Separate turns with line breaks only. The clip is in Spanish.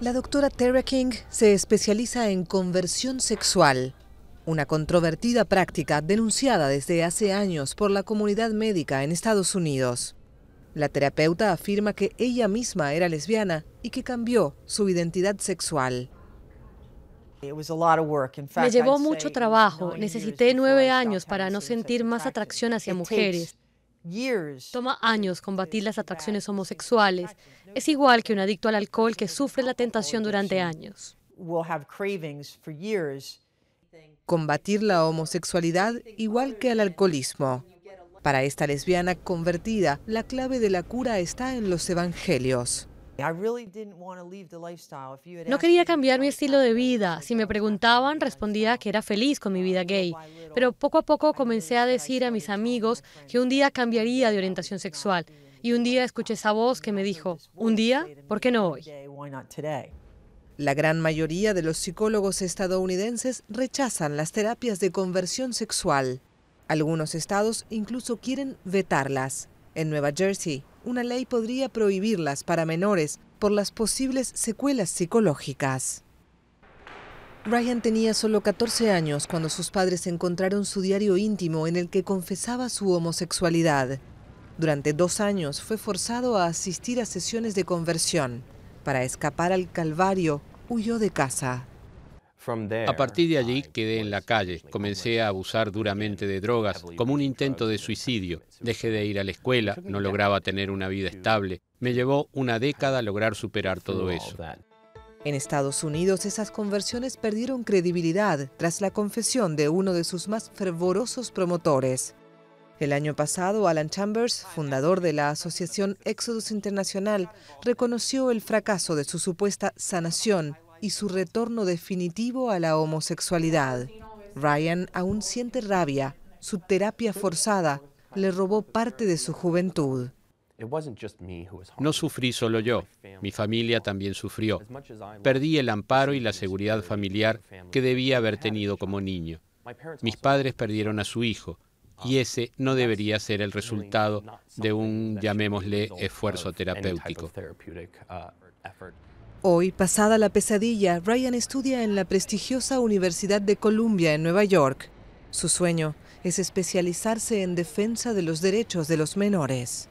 La doctora Tara King se especializa en conversión sexual, una controvertida práctica denunciada desde hace años por la comunidad médica en Estados Unidos. La terapeuta afirma que ella misma era lesbiana y que cambió su identidad sexual. Me llevó mucho
trabajo, necesité nueve años para no sentir más atracción hacia mujeres. Toma años combatir las atracciones homosexuales. Es igual que un adicto al alcohol que sufre la tentación durante años.
Combatir la homosexualidad igual que al alcoholismo. Para esta lesbiana convertida, la clave de la cura está
en los evangelios.
No quería cambiar
mi estilo de vida. Si me preguntaban, respondía que era feliz con mi vida gay. Pero poco a poco comencé a decir a mis amigos que un día cambiaría de orientación sexual. Y un día escuché esa voz que me dijo, un día, ¿por qué no hoy?
La gran mayoría de los psicólogos estadounidenses rechazan las terapias de conversión sexual. Algunos estados incluso quieren vetarlas. En Nueva Jersey, una ley podría prohibirlas para menores por las posibles secuelas psicológicas. Ryan tenía solo 14 años cuando sus padres encontraron su diario íntimo en el que confesaba su homosexualidad. Durante dos años fue forzado a asistir a sesiones de conversión. Para escapar al Calvario, huyó de casa.
A partir de allí quedé en la calle, comencé a abusar duramente de drogas, como un intento de suicidio. Dejé de ir a la escuela, no lograba tener una vida estable. Me llevó una década lograr superar todo eso.
En Estados Unidos esas conversiones perdieron credibilidad tras la confesión de uno de sus más fervorosos promotores. El año pasado, Alan Chambers, fundador de la Asociación Exodus Internacional, reconoció el fracaso de su supuesta sanación y su retorno definitivo a la homosexualidad. Ryan aún siente rabia. Su terapia forzada le robó parte de su juventud.
No sufrí solo yo, mi familia también sufrió. Perdí el amparo y la seguridad familiar que debía haber tenido como niño. Mis padres perdieron a su hijo ah, y ese no debería ser el resultado de un, llamémosle, esfuerzo terapéutico.
Hoy, pasada la pesadilla, Ryan estudia en la prestigiosa Universidad de Columbia en Nueva York. Su sueño es especializarse en defensa de los derechos de los menores.